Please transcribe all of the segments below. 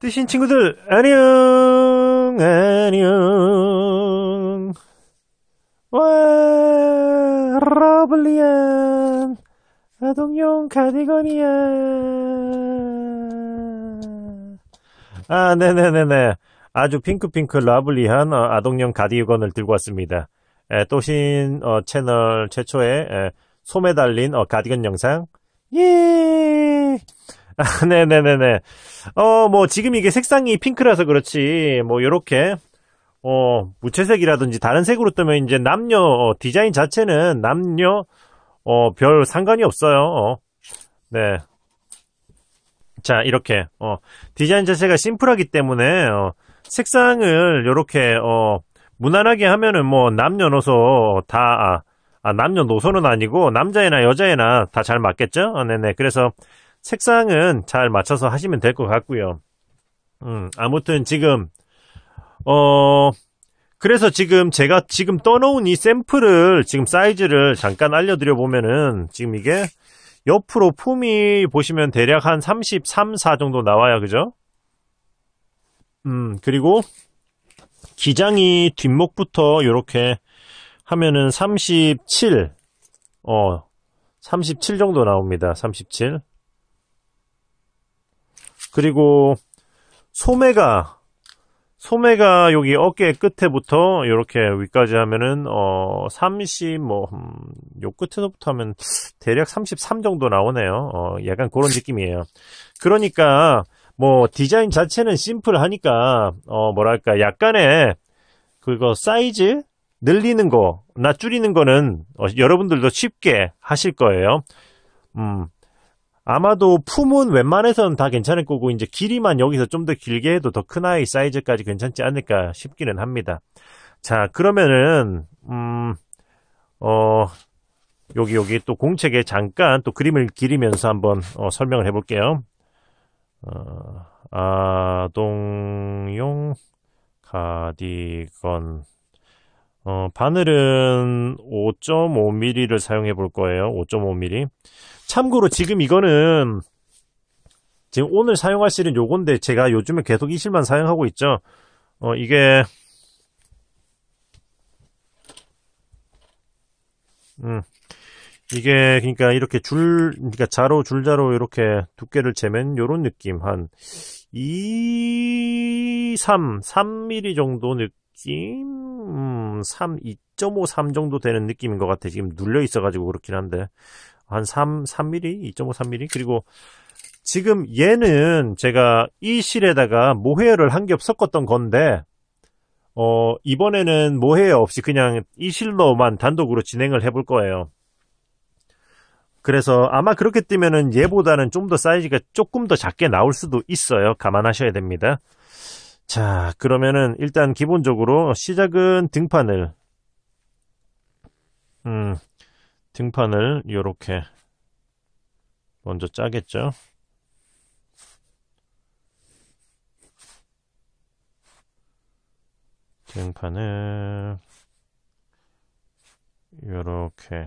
뜨신 친구들 안녕 안녕 와 러블리한 아동용 카디건이야 아, 네네네네. 아주 핑크핑크 러블리한 어, 아동용 가디건을 들고 왔습니다. 에, 또신 어, 채널 최초의 에, 솜에 달린 어, 가디건 영상. 예! 아, 네네네네. 어, 뭐, 지금 이게 색상이 핑크라서 그렇지, 뭐, 요렇게, 어, 무채색이라든지 다른 색으로 뜨면 이제 남녀, 어, 디자인 자체는 남녀, 어, 별 상관이 없어요. 어. 네. 자 이렇게 어, 디자인 자체가 심플하기 때문에 어, 색상을 요렇게 어, 무난하게 하면은 뭐 남녀노소 다 아, 아, 남녀노소는 아니고 남자애나 여자애나 다 잘 맞겠죠? 아, 네네 그래서 색상은 잘 맞춰서 하시면 될 것 같고요. 음 아무튼 지금 어 그래서 지금 제가 지금 떠놓은 이 샘플을 지금 사이즈를 잠깐 알려드려 보면은 지금 이게 옆으로 품이 보시면 대략 한 33, 4 정도 나와야 그죠? 음 그리고 기장이 뒷목부터 이렇게 하면은 37, 어, 37 정도 나옵니다. 37. 그리고 소매가 소매가 여기 어깨 끝에부터 이렇게 위까지 하면은 어 30, 뭐요 음, 끝에서부터 하면 대략 33 정도 나오네요. 어 약간 그런 느낌이에요. 그러니까 뭐 디자인 자체는 심플하니까 어 뭐랄까 약간의 그거 사이즈 늘리는 거나 줄이는 거는 어 여러분들도 쉽게 하실 거예요. 음 아마도 품은 웬만해서는 다 괜찮을 거고 이제 길이만 여기서 좀 더 길게 해도 더 큰 아이 사이즈까지 괜찮지 않을까 싶기는 합니다. 자 그러면은 음어 여기 여기 또 공책에 잠깐 또 그림을 그리면서 한번 어, 설명을 해볼게요. 어, 아동용 가디건 어, 바늘은 5.5mm를 사용해 볼 거예요. 5.5mm. 참고로 지금 이거는 지금 오늘 사용하실은 요건데 제가 요즘에 계속 이 실만 사용하고 있죠. 어 이게 음 이게 그러니까 이렇게 줄 그러니까 자로 줄자로 이렇게 두께를 재면 요런 느낌 한 2, 3, 3mm 정도 느낌 음, 3, 2.5, 3 정도 되는 느낌인 것 같아. 지금 눌려 있어가지고 그렇긴 한데. 한 3, 3mm? 2.5-3mm? 그리고 지금 얘는 제가 이 실에다가 모헤어를 한 겹 섞었던 건데 어, 이번에는 모헤어 없이 그냥 이 실로만 단독으로 진행을 해볼 거예요. 그래서 아마 그렇게 뜨면은 얘보다는 좀 더 사이즈가 조금 더 작게 나올 수도 있어요. 감안하셔야 됩니다. 자, 그러면은 일단 기본적으로 시작은 등판을 음, 등판을 이렇게 먼저 짜겠죠. 등판을 이렇게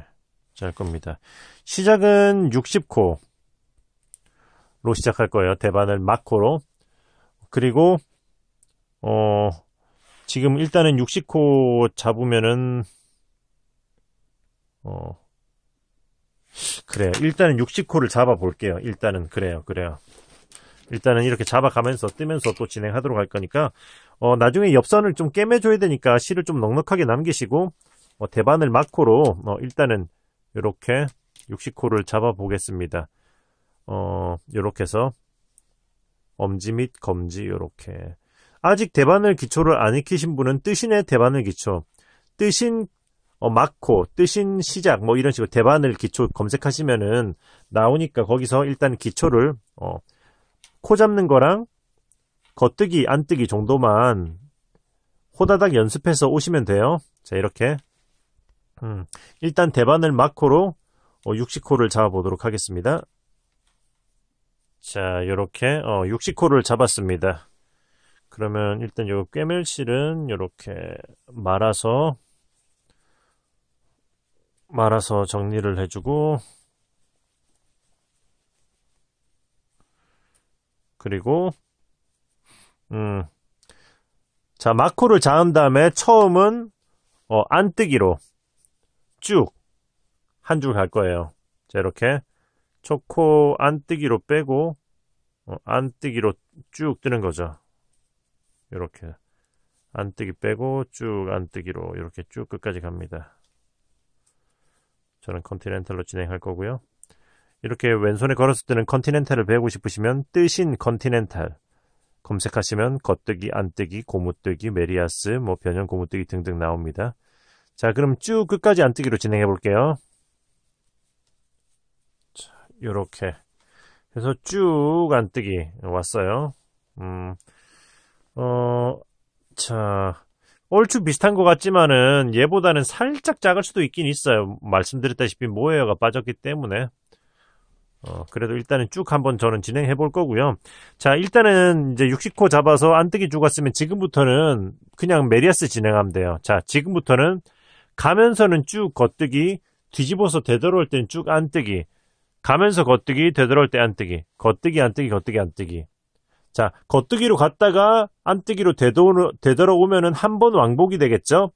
짤 겁니다. 시작은 60코로 시작할 거예요. 대반을 마코로. 그리고 어 지금 일단은 60코 잡으면은 어 그래요. 일단은 60코를 잡아볼게요. 일단은 그래요. 그래요. 일단은 이렇게 잡아가면서 뜨면서 또 진행하도록 할 거니까 어, 나중에 옆선을 좀깨매줘야 되니까 실을 좀 넉넉하게 남기시고 어, 대반을 마코로 어, 일단은 이렇게 60코를 잡아보겠습니다. 어, 요렇게 해서 엄지 및 검지 이렇게 아직 대반을 기초를 안 익히신 분은 뜨신의 대반을 기초 뜨신 어, 마코, 뜨신 시작, 뭐 이런 식으로 대반을 기초 검색하시면은 나오니까 거기서 일단 기초를, 어, 코 잡는 거랑 겉뜨기, 안뜨기 정도만 호다닥 연습해서 오시면 돼요. 자, 이렇게. 음, 일단 대반을 마코로 어, 6 0코를 잡아보도록 하겠습니다. 자, 요렇게, 어, 6 0코를 잡았습니다. 그러면 일단 요 꿰멜실은 요렇게 말아서 말아서 정리를 해주고 그리고 음. 자, 마코를 자은 다음에 처음은 어, 안뜨기로 쭉 한 줄 갈 거예요. 자, 이렇게 초코 안뜨기로 빼고 어, 안뜨기로 쭉 뜨는 거죠. 이렇게 안뜨기 빼고 쭉 안뜨기로 이렇게 쭉 끝까지 갑니다. 저는 컨티넨탈로 진행할 거고요. 이렇게 왼손에 걸었을 때는 컨티넨탈을 배우고 싶으시면 뜨신 컨티넨탈 검색하시면 겉뜨기, 안뜨기, 고무뜨기, 메리아스, 뭐 변형 고무뜨기 등등 나옵니다. 자, 그럼 쭉 끝까지 안뜨기로 진행해 볼게요. 자, 이렇게 해서 쭉 안뜨기 왔어요. 음, 어, 자, 얼추 비슷한 것 같지만은 얘보다는 살짝 작을 수도 있긴 있어요. 말씀드렸다시피 모에어가 빠졌기 때문에 어, 그래도 일단은 쭉 한번 저는 진행해 볼 거고요. 자, 일단은 이제 6 0코 잡아서 안뜨기 죽었으면 지금부터는 그냥 메리아스 진행하면 돼요. 자, 지금부터는 가면서는 쭉겉뜨기 뒤집어서 되돌아올 때는 쭉 안뜨기, 가면서 겉뜨기 되돌아올 때 안뜨기, 겉뜨기 안뜨기, 겉뜨기 안뜨기. 자, 겉뜨기로 갔다가 안뜨기로 되돌아오면은 한 번 왕복이 되겠죠?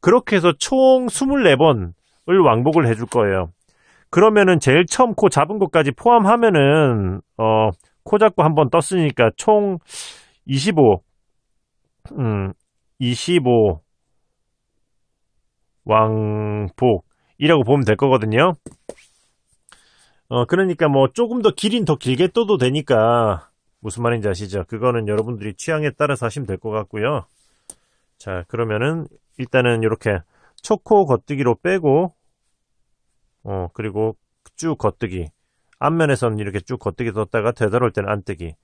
그렇게 해서 총 24번을 왕복을 해줄 거예요. 그러면은 제일 처음 코 잡은 것까지 포함하면은, 어, 코 잡고 한 번 떴으니까 총 25, 음, 25 왕복이라고 보면 될 거거든요. 어, 그러니까 뭐 조금 더 길인 더 길게 떠도 되니까 무슨 말인지 아시죠? 그거는 여러분들이 취향에 따라서 하시면 될 것 같고요. 자, 그러면은 일단은 이렇게 초코 겉뜨기로 빼고 어, 그리고 쭉 겉뜨기 앞면에서는 이렇게 쭉 겉뜨기 뒀다가 되돌아올 때는 안뜨기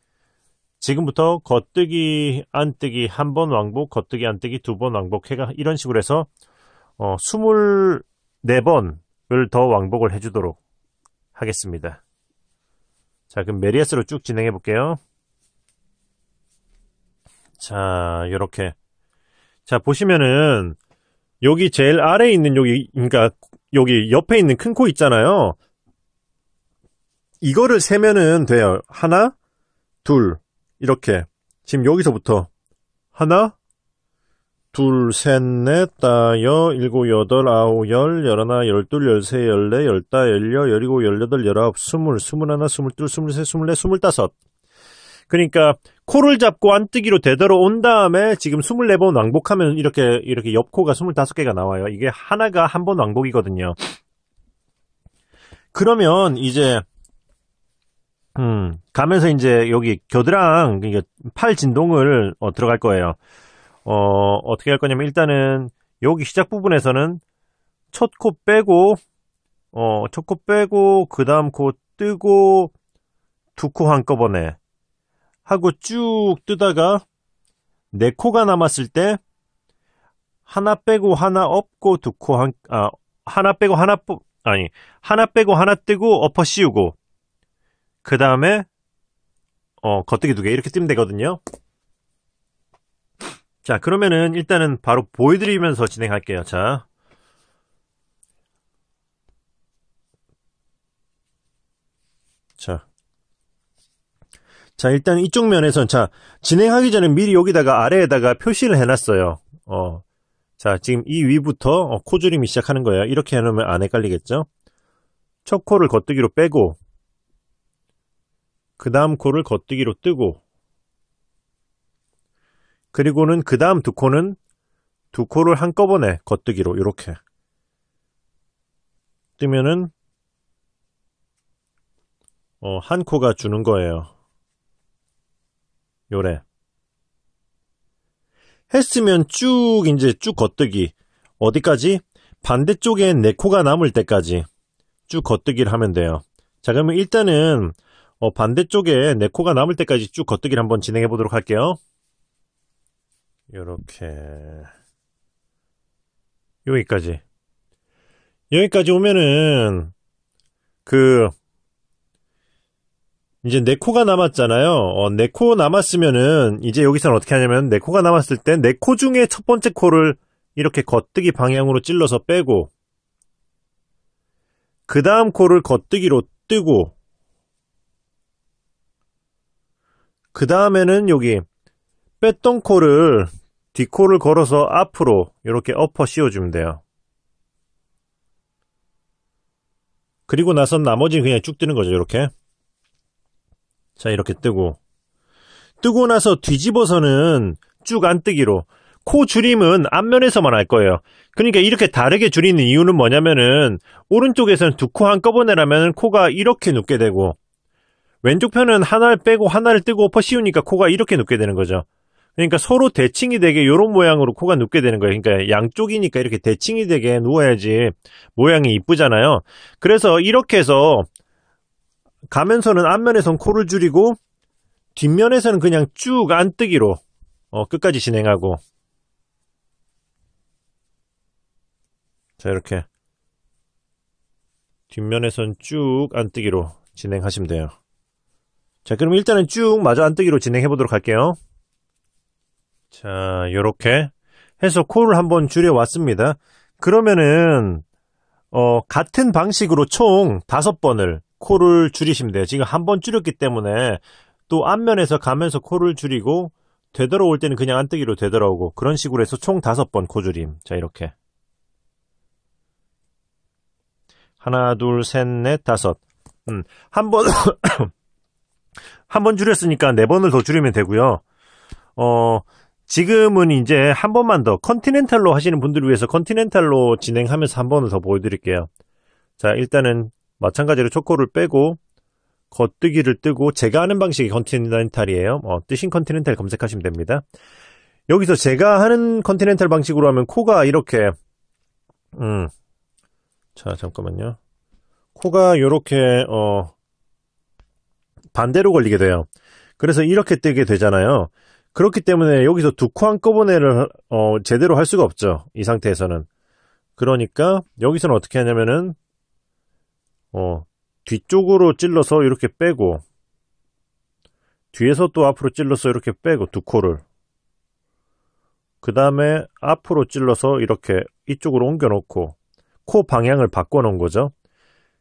지금부터 겉뜨기 안뜨기 한 번 왕복 겉뜨기 안뜨기 두 번 왕복 해가 이런 식으로 해서 어, 24번을 더 왕복을 해주도록 하겠습니다. 자 그럼 메리에스로 쭉 진행해 볼게요. 자, 이렇게 자, 보시면은 여기 제일 아래에 있는 여기 그러니까 여기 옆에 있는 큰 코 있잖아요. 이거를 세면은 돼요. 하나, 둘, 이렇게. 지금 여기서부터 하나, 둘, 셋, 넷, 다여, 일곱, 여덟, 아홉, 열, 열하나, 열둘, 열세, 열네, 열다, 열여, 열이고, 열여덟, 열아홉, 스물, 스물하나, 스물둘, 스물셋, 스물넷, 스물다섯. 그러니까 코를 잡고 안뜨기로 되돌아 온 다음에 지금 24번 왕복하면 이렇게 이렇게 옆코가 25개가 나와요. 이게 하나가 한 번 왕복이거든요. 그러면 이제 음, 가면서 이제 여기 겨드랑 팔 진동을 어, 들어갈 거예요. 어, 어떻게 할 거냐면 일단은 여기 시작 부분에서는 첫 코 빼고 어, 첫 코 빼고 그 다음 코 뜨고 두 코 한꺼번에 하고 쭉 뜨다가 네 코가 남았을 때 하나 빼고 하나 없고두 코 한, 아, 하나 빼고 하나 뽑, 아니, 하나 빼고 하나 뜨고 어퍼 씌우고 그 다음에 어, 겉뜨기 두 개 이렇게 뜨면 되거든요. 자, 그러면은 일단은 바로 보여드리면서 진행할게요. 자. 자. 자, 일단 이쪽 면에선 자, 진행하기 전에 미리 여기다가 아래에다가 표시를 해놨어요. 어. 자, 지금 이 위부터 어, 코줄임이 시작하는 거예요. 이렇게 해놓으면 안 헷갈리겠죠? 첫 코를 겉뜨기로 빼고, 그 다음 코를 겉뜨기로 뜨고, 그리고는 그 다음 두 코는 두 코를 한꺼번에 겉뜨기로 이렇게 뜨면은 어, 한 코가 주는 거예요. 요래. 했으면 쭉 이제 쭉 걷뜨기 어디까지 반대쪽에 내 네 코가 남을 때까지 쭉 걷뜨기를 하면 돼요. 자 그러면 일단은 어, 반대쪽에 내 네 코가 남을 때까지 쭉 걷뜨기를 한번 진행해 보도록 할게요. 요렇게 여기까지 여기까지 오면은 그 이제 네코가 남았잖아요. 어, 네 코 남았으면은 이제 여기서는 어떻게 하냐면 네코가 남았을 때 네 코 중에 첫 번째 코를 이렇게 겉뜨기 방향으로 찔러서 빼고 그 다음 코를 겉뜨기로 뜨고 그 다음에는 여기 뺐던 코를 뒷코를 걸어서 앞으로 이렇게 엎어 씌워주면 돼요. 그리고 나선 나머지는 그냥 쭉 뜨는 거죠, 이렇게. 자, 이렇게 뜨고. 뜨고 나서 뒤집어서는 쭉안 뜨기로. 코 줄임은 앞면에서만 할 거예요. 그러니까 이렇게 다르게 줄이는 이유는 뭐냐면은, 오른쪽에서는 두 코 한꺼번에라면 코가 이렇게 눕게 되고, 왼쪽 편은 하나를 빼고 하나를 뜨고 퍼어우니까 코가 이렇게 눕게 되는 거죠. 그러니까 서로 대칭이 되게 이런 모양으로 코가 눕게 되는 거예요. 그러니까 양쪽이니까 이렇게 대칭이 되게 누워야지 모양이 이쁘잖아요. 그래서 이렇게 해서 가면서는 앞면에선 코를 줄이고 뒷면에서는 그냥 쭉 안뜨기로 어, 끝까지 진행하고 자 이렇게 뒷면에선 쭉 안뜨기로 진행하시면 돼요 자 그럼 일단은 쭉 마저 안뜨기로 진행해 보도록 할게요 자이렇게 해서 코를 한번 줄여 왔습니다 그러면은 어, 같은 방식으로 총 다섯 번을 코를 줄이시면 돼요. 지금 한 번 줄였기 때문에 또 앞면에서 가면서 코를 줄이고 되돌아올 때는 그냥 안뜨기로 되돌아오고 그런 식으로 해서 총 다섯 번 코줄임. 자 이렇게 하나 둘 셋 넷 다섯 음, 한 번 한 번 줄였으니까 네 번을 더 줄이면 되고요. 어 지금은 이제 한 번만 더 컨티넨탈로 하시는 분들을 위해서 컨티넨탈로 진행하면서 한 번을 더 보여드릴게요. 자 일단은 마찬가지로 초코를 빼고 겉뜨기를 뜨고 제가 하는 방식이 컨티넨탈이에요. 어, 뜨신 컨티넨탈 검색하시면 됩니다. 여기서 제가 하는 컨티넨탈 방식으로 하면 코가 이렇게 음. 자, 잠깐만요. 코가 이렇게 어 반대로 걸리게 돼요. 그래서 이렇게 뜨게 되잖아요. 그렇기 때문에 여기서 두 코 한꺼번에를 어, 제대로 할 수가 없죠. 이 상태에서는. 그러니까 여기서는 어떻게 하냐면은 어, 뒤쪽으로 찔러서 이렇게 빼고 뒤에서 또 앞으로 찔러서 이렇게 빼고 두 코를 그 다음에 앞으로 찔러서 이렇게 이쪽으로 옮겨놓고 코 방향을 바꿔놓은 거죠.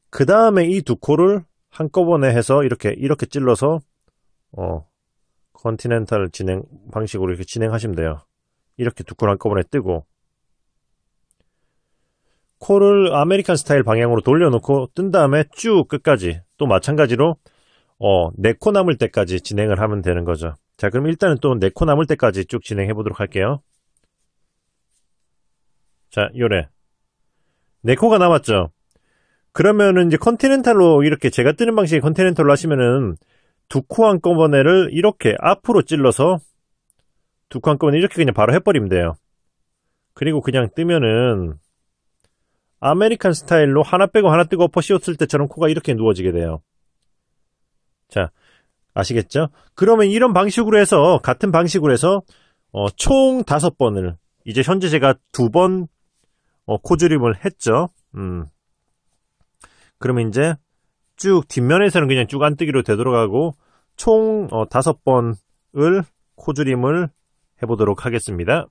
그 다음에 이 두 코를 한꺼번에 해서 이렇게 이렇게 찔러서 어 컨티넨탈 진행 방식으로 이렇게 진행하시면 돼요. 이렇게 두코를 한꺼번에 뜨고 코를 아메리칸 스타일 방향으로 돌려놓고 뜬 다음에 쭉 끝까지 또 마찬가지로 어, 4코 남을 때까지 진행을 하면 되는 거죠. 자, 그럼 일단은 또 4코 남을 때까지 쭉 진행해 보도록 할게요. 자, 요래. 4코가 남았죠? 그러면은 이제 컨티넨탈로 이렇게 제가 뜨는 방식의 컨티넨탈로 하시면은 두 코 한꺼번에를 이렇게 앞으로 찔러서 두 코 한꺼번에 이렇게 그냥 바로 해버리면 돼요. 그리고 그냥 뜨면은 아메리칸 스타일로 하나 빼고 하나 뜨고 엎어 씌웠을 때처럼 코가 이렇게 누워지게 돼요. 자, 아시겠죠? 그러면 이런 방식으로 해서, 같은 방식으로 해서, 어, 총 다섯 번을, 이제 현재 제가 두 번, 어, 코조림을 했죠. 음. 그러면 이제 쭉 뒷면에서는 그냥 쭉 안뜨기로 되돌아가고, 총 어, 다섯 번을 코조림을 해보도록 하겠습니다.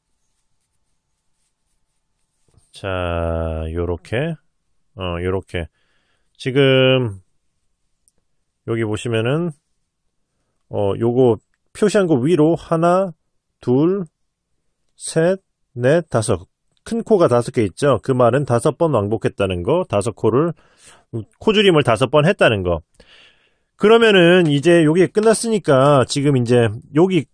자, 요렇게, 어, 요렇게. 지금, 여기 보시면은, 어, 요거, 표시한 거 위로 하나, 둘, 셋, 넷, 다섯. 큰 코가 다섯 개 있죠? 그 말은 다섯 번 왕복했다는 거, 다섯 코를, 코줄임을 다섯 번 했다는 거. 그러면은 이제 여기 끝났으니까 지금 이제 여기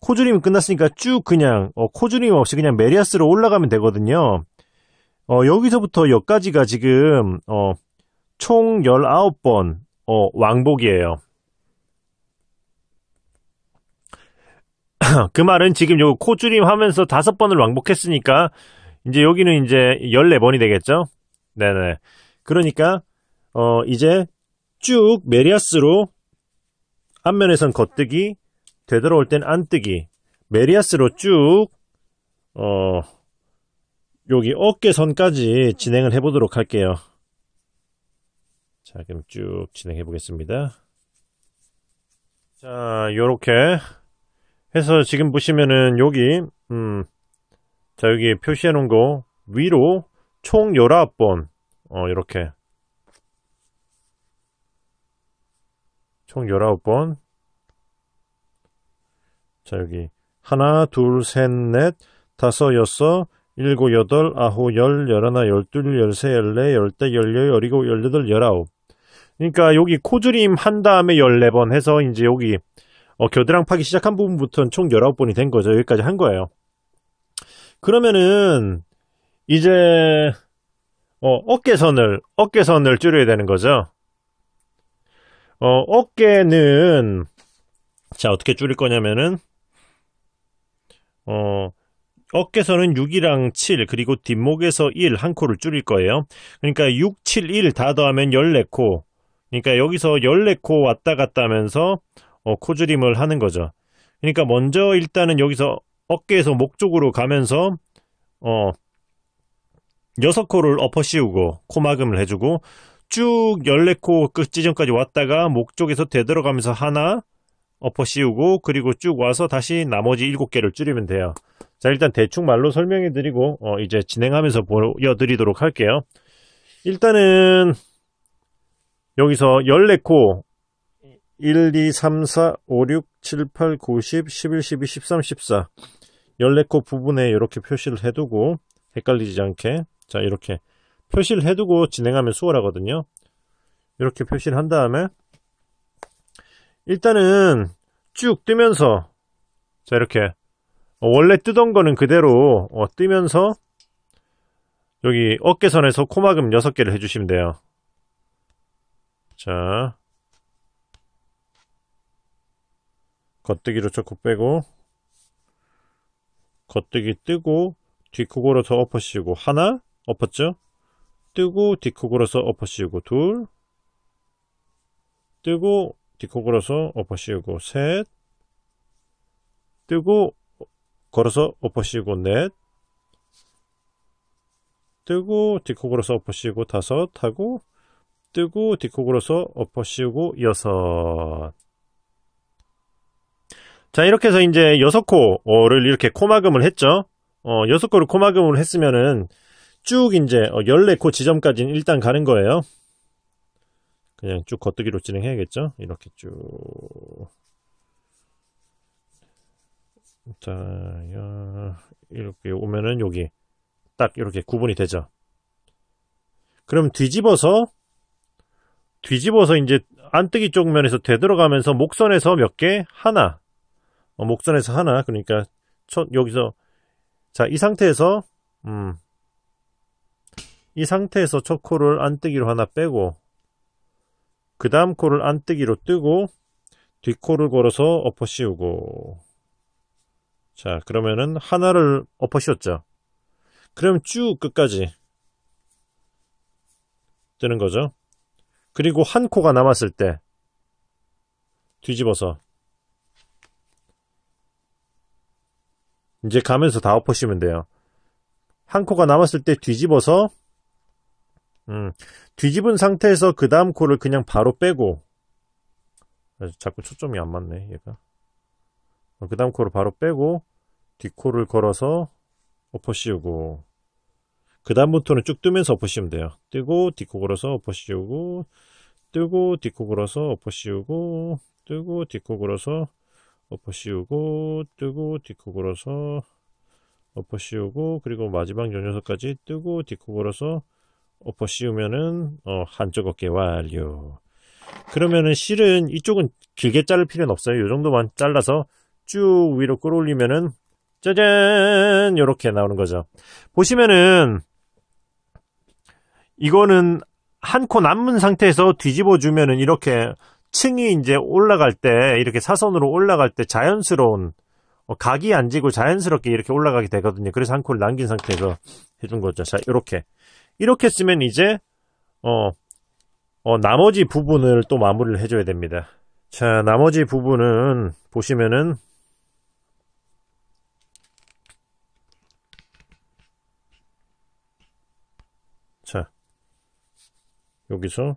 코줄임이 끝났으니까 쭉 그냥 어, 코줄임 없이 그냥 메리아스로 올라가면 되거든요. 어, 여기서부터 여기까지가 지금 어, 총 19번 어, 왕복이에요. 그 말은 지금 요 코줄임 하면서 다섯 번을 왕복했으니까 이제 여기는 이제 14번이 되겠죠? 네네. 그러니까 어, 이제 쭉 메리아스로 앞면에선 겉뜨기, 되돌아올 땐 안뜨기, 메리아스로 쭉 어, 여기 어깨선까지 진행을 해보도록 할게요. 자, 그럼 쭉 진행해 보겠습니다. 자, 요렇게 해서 지금 보시면은 여기, 음, 자, 여기 표시해 놓은 거 위로 총 19번, 어, 요렇게. 총 19번. 자, 여기. 하나, 둘, 셋, 넷, 다섯, 여섯, 1, 곱 8, 9, 10, 11, 12, 13, 14, 15, 16, 17, 18, 19. 여덟열아 그러니까 여기 코드림 한 다음에 1 4번 해서 이제 여기 어, 겨드랑 파기 시작한 부분부터는 총1 9 번이된 거죠. 여기까지 한 거예요. 그러면은 이제 어, 어깨선을 어깨선을 줄여야 되는 거죠. 어, 어깨는 자 어떻게 줄일 거냐면은 어 어깨선은 6이랑 7, 그리고 뒷목에서 1, 한 코를 줄일 거예요. 그러니까 6, 7, 1 다 더하면 14코. 그러니까 여기서 14코 왔다 갔다 하면서 어, 코줄임을 하는 거죠. 그러니까 먼저 일단은 여기서 어깨에서 목 쪽으로 가면서 어, 6코를 엎어 씌우고 코막음을 해주고 쭉 14코 끝 지점까지 왔다가 목 쪽에서 되돌아가면서 하나, 엎어 씌우고 그리고 쭉 와서 다시 나머지 7개를 줄이면 돼요. 자 일단 대충 말로 설명해 드리고 어, 이제 진행하면서 보여드리도록 할게요. 일단은 여기서 14코 1, 2, 3, 4, 5, 6, 7, 8, 9, 10, 11, 12, 13, 14 14코 부분에 이렇게 표시를 해두고 헷갈리지 않게 자 이렇게 표시를 해두고 진행하면 수월하거든요. 이렇게 표시를 한 다음에 일단은 쭉 뜨면서 자 이렇게 어, 원래 뜨던 거는 그대로 어, 뜨면서 여기 어깨선에서 코막음 6개를 해주시면 돼요. 자 겉뜨기로 조금 빼고 겉뜨기 뜨고 뒤코고로서 엎어씌우고 하나 엎었죠? 뜨고 뒤코고로서 엎어씌우고 둘 뜨고 딛고 걸어서 엎어 씌우고 셋 뜨고 걸어서 엎어 씌우고 넷 뜨고 딛고 걸어서 엎어 씌우고 다섯 하고 뜨고 딛고 걸어서 엎어 씌우고 여섯 자 이렇게 해서 이제 여섯 코를 이렇게 코막음을 했죠 어 여섯 코를 코막음을 했으면은 쭉 이제 14코 지점까지는 일단 가는 거예요 그냥 쭉 겉뜨기로 진행해야겠죠? 이렇게 쭉. 자, 이렇게 오면은 여기 딱 이렇게 구분이 되죠. 그럼 뒤집어서 뒤집어서 이제 안뜨기 쪽 면에서 되돌아가면서 목선에서 몇 개? 하나. 어, 목선에서 하나. 그러니까 첫 여기서 자, 이 상태에서 음. 이 상태에서 첫 코를 안뜨기로 하나 빼고 그 다음 코를 안뜨기로 뜨고 뒷코를 걸어서 엎어 씌우고 자 그러면은 하나를 엎어 씌웠죠 그럼 쭉 끝까지 뜨는 거죠 그리고 한 코가 남았을 때 뒤집어서 이제 가면서 다엎어씌우면 돼요 한 코가 남았을 때 뒤집어서 음. 뒤집은 상태에서 그 다음 코를 그냥 바로 빼고 자꾸 초점이 안 맞네 얘가 어, 그 다음 코를 바로 빼고 뒷코를 걸어서 엎어 씌우고 그 다음부터는 쭉 뜨면서 엎어 씌우면 돼요 뜨고 뒷코 걸어서 엎어 씌우고 뜨고 뒷코 걸어서 엎어 씌우고 뜨고 뒷코 걸어서 엎어 씌우고 뜨고 뒷코 걸어서 엎어 씌우고 그리고 마지막 연녀석까지 뜨고 뒷코 걸어서 엎어 씌우면은 어, 한쪽 어깨 완료 그러면은 실은 이쪽은 길게 자를 필요는 없어요 요 정도만 잘라서 쭉 위로 끌어올리면은 짜잔 요렇게 나오는 거죠 보시면은 이거는 한 코 남은 상태에서 뒤집어 주면은 이렇게 층이 이제 올라갈 때 이렇게 사선으로 올라갈 때 자연스러운 어, 각이 안 지고 자연스럽게 이렇게 올라가게 되거든요 그래서 한 코를 남긴 상태에서 해준 거죠 자 요렇게 이렇게 쓰면 이제 어, 어 나머지 부분을 또 마무리를 해줘야 됩니다. 자 나머지 부분은 보시면은 자 여기서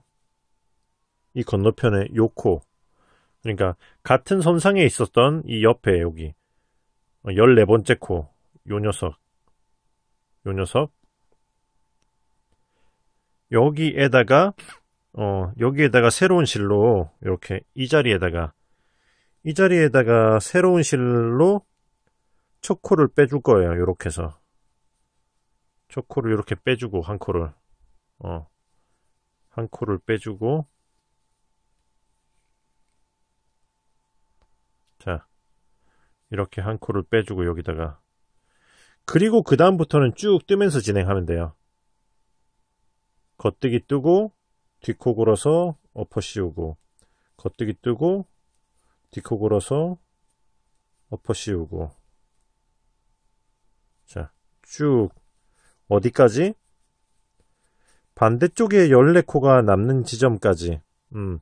이 건너편에 요 코 그러니까 같은 선상에 있었던 이 옆에 여기 14번째 어, 코요 녀석 요 녀석 여기에다가 어, 여기에다가 새로운 실로 이렇게 이 자리에다가 이 자리에다가 새로운 실로 초코를 빼 줄 거예요. 이렇게 해서 초코를 이렇게 빼주고 한 코를 어, 한 코를 빼주고 자 이렇게 한 코를 빼주고 여기다가 그리고 그 다음부터는 쭉 뜨면서 진행하면 돼요. 겉뜨기 뜨고 뒤코굴어서 어퍼 씌우고 겉뜨기 뜨고 뒤코굴어서 어퍼 씌우고 자 쭉 어디까지? 반대쪽에 14코가 남는 지점까지 음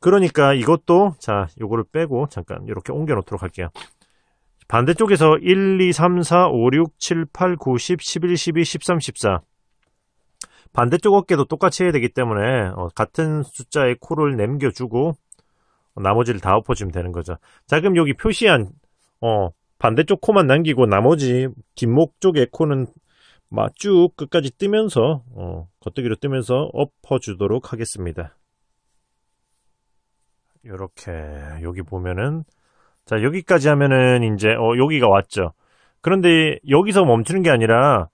그러니까 이것도 자 요거를 빼고 잠깐 이렇게 옮겨 놓도록 할게요 반대쪽에서 1, 2, 3, 4, 5, 6, 7, 8, 9, 10, 11, 12, 13, 14 반대쪽 어깨도 똑같이 해야 되기 때문에 어, 같은 숫자의 코를 남겨주고 어, 나머지를 다 엎어주면 되는 거죠. 자 그럼 여기 표시한 어, 반대쪽 코만 남기고 나머지 뒷목 쪽의 코는 막 쭉 끝까지 뜨면서 어, 겉뜨기로 뜨면서 엎어주도록 하겠습니다. 이렇게 여기 보면은 자 여기까지 하면은 이제 어, 여기가 왔죠. 그런데 여기서 멈추는 게 아니라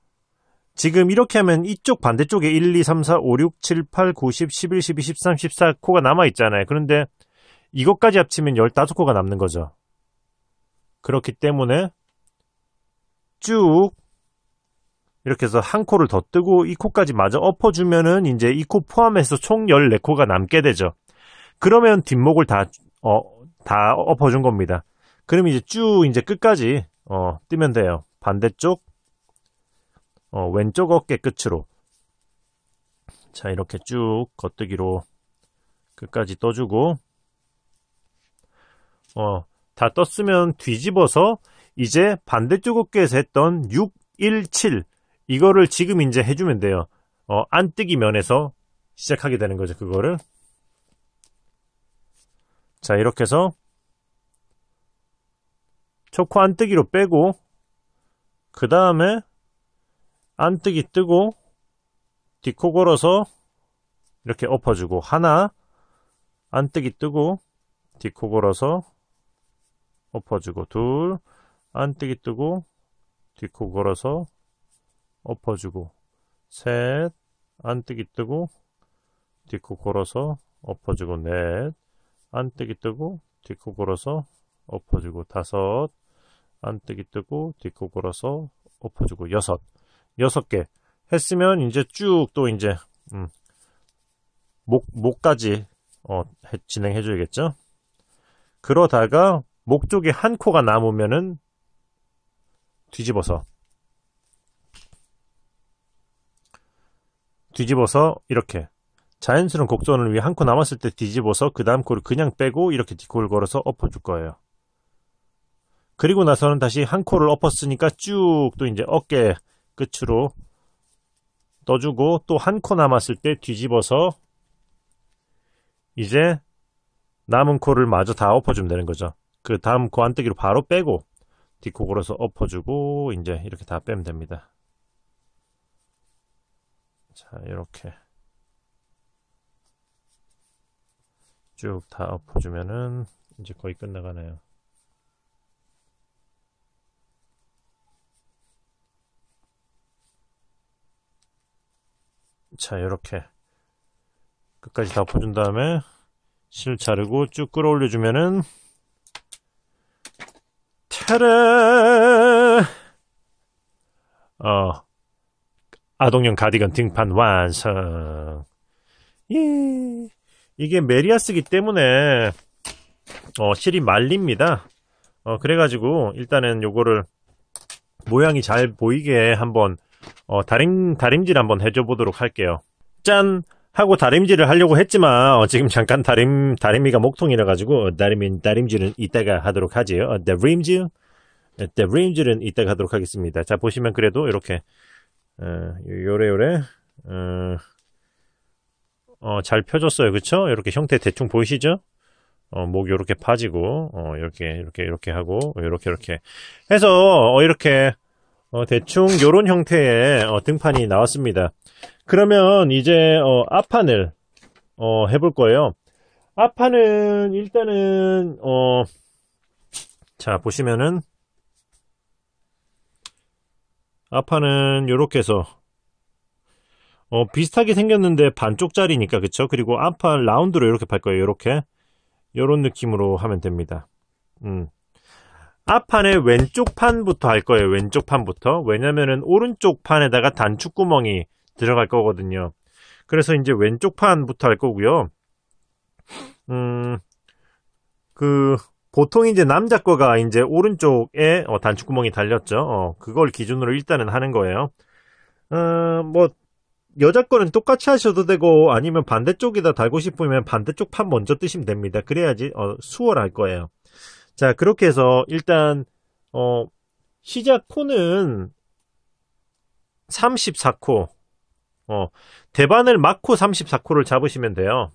지금 이렇게 하면 이쪽 반대쪽에 1, 2, 3, 4, 5, 6, 7, 8, 9, 10, 11, 12, 13, 14코가 남아있잖아요. 그런데 이것까지 합치면 15코가 남는 거죠. 그렇기 때문에 쭉 이렇게 해서 한 코를 더 뜨고 이 코까지 마저 엎어주면은 이제 이 코 포함해서 총 14코가 남게 되죠. 그러면 뒷목을 다, 어, 다 엎어준 겁니다. 그럼 이제 쭉 이제 끝까지, 어, 뜨면 돼요. 반대쪽, 어, 왼쪽 어깨 끝으로 자 이렇게 쭉 겉뜨기로 끝까지 떠주고 어, 다 떴으면 뒤집어서 이제 반대쪽 어깨에서 했던 6, 1, 7 이거를 지금 이제 해주면 돼요 어, 안 뜨기 면에서 시작하게 되는 거죠 그거를 자 이렇게 해서 초코 안뜨기로 빼고 그 다음에 안뜨기 뜨고 디코 걸어서 이렇게 엎어주고 하나 안뜨기 뜨고 디코 걸어서 엎어주고 둘 안뜨기 뜨고 디코 걸어서 엎어주고 셋 안뜨기 뜨고 디코 걸어서 엎어주고 넷 안뜨기 뜨고 디코 걸어서 엎어주고 다섯 안뜨기 뜨고 디코 걸어서 엎어주고 여섯 6개 했으면 이제 쭉 또 이제 음, 목 목까지 어, 진행해 줘야겠죠. 그러다가 목 쪽에 한 코가 남으면은 뒤집어서 뒤집어서 이렇게 자연스러운 곡선을 위해 한 코 남았을 때 뒤집어서 그 다음 코를 그냥 빼고 이렇게 뒷코를 걸어서 엎어줄 거예요. 그리고 나서는 다시 한 코를 엎었으니까 쭉 또 이제 어깨 끝으로 떠주고 또 한 코 남았을 때 뒤집어서 이제 남은 코를 마저 다 엎어주면 되는 거죠. 그 다음 코 안뜨기로 바로 빼고 뒷코 걸어서 엎어주고 이제 이렇게 다 빼면 됩니다. 자 이렇게 쭉 다 엎어주면은 이제 거의 끝나가네요. 자 이렇게 끝까지 다 퍼준 다음에 실 자르고 쭉 끌어올려 주면은 테레 어 아동용 가디건 등판 완성 예. 이게 메리아스기 때문에 어, 실이 말립니다 어, 그래가지고 일단은 요거를 모양이 잘 보이게 한번 어, 다림, 다림질 한번 해줘 보도록 할게요. 짠! 하고 다림질을 하려고 했지만, 어, 지금 잠깐 다림, 다림이가 목통이라가지고, 어, 다림인, 다림질은 이따가 하도록 하지요. 어, 다림질? 어, 다림질은 이따가 하도록 하겠습니다. 자, 보시면 그래도 이렇게, 어, 요래요래, 어, 어, 잘 펴졌어요. 그쵸? 이렇게 형태 대충 보이시죠? 어, 목 요렇게 파지고, 어, 이렇게, 이렇게, 이렇게 하고, 이렇게 이렇게. 해서, 어, 이렇게, 어, 대충 이런 형태의 어, 등판이 나왔습니다. 그러면 이제 어, 앞판을 어, 해볼 거예요. 앞판은 일단은 어, 자 보시면은 앞판은 이렇게 해서 어, 비슷하게 생겼는데 반쪽짜리니까 그쵸? 그리고 앞판 라운드로 이렇게 팔 거예요. 이렇게 이런 느낌으로 하면 됩니다. 음. 앞판의 왼쪽 판부터 할 거예요. 왼쪽 판부터. 왜냐면은 오른쪽 판에다가 단축 구멍이 들어갈 거거든요. 그래서 이제 왼쪽 판부터 할 거고요. 음, 그, 보통 이제 남자 거가 이제 오른쪽에 어, 단축 구멍이 달렸죠. 어, 그걸 기준으로 일단은 하는 거예요. 어, 뭐, 여자 거는 똑같이 하셔도 되고 아니면 반대쪽에다 달고 싶으면 반대쪽 판 먼저 뜨시면 됩니다. 그래야지 어, 수월할 거예요. 자, 그렇게 해서 일단 어, 시작 코는 34코 어, 대반을 막코 34코를 잡으시면 돼요.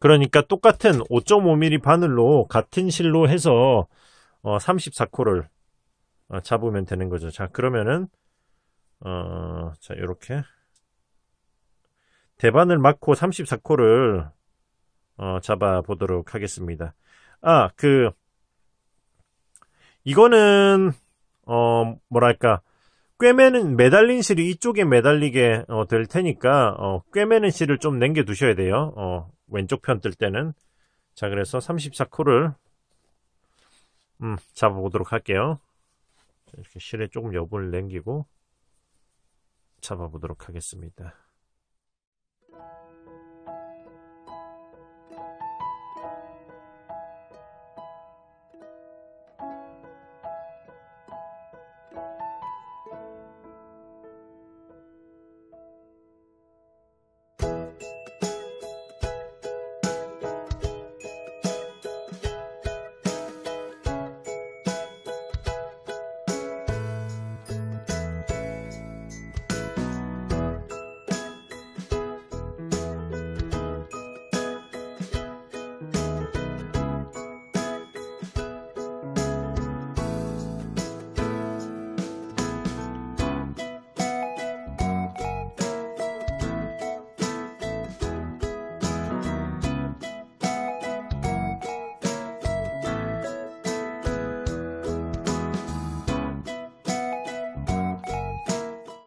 그러니까 똑같은 5.5mm 바늘로 같은 실로 해서 어, 34코를 어, 잡으면 되는 거죠. 자, 그러면은 어, 자, 요렇게 대반을 막고 34코를 어, 잡아 보도록 하겠습니다. 아, 그, 이거는, 어, 뭐랄까, 꿰매는, 매달린 실이 이쪽에 매달리게, 어, 될 테니까, 어, 꿰매는 실을 좀 남겨두셔야 돼요. 어, 왼쪽 편 뜰 때는. 자, 그래서 34코를, 음, 잡아보도록 할게요. 이렇게 실에 조금 여분을 남기고, 잡아보도록 하겠습니다.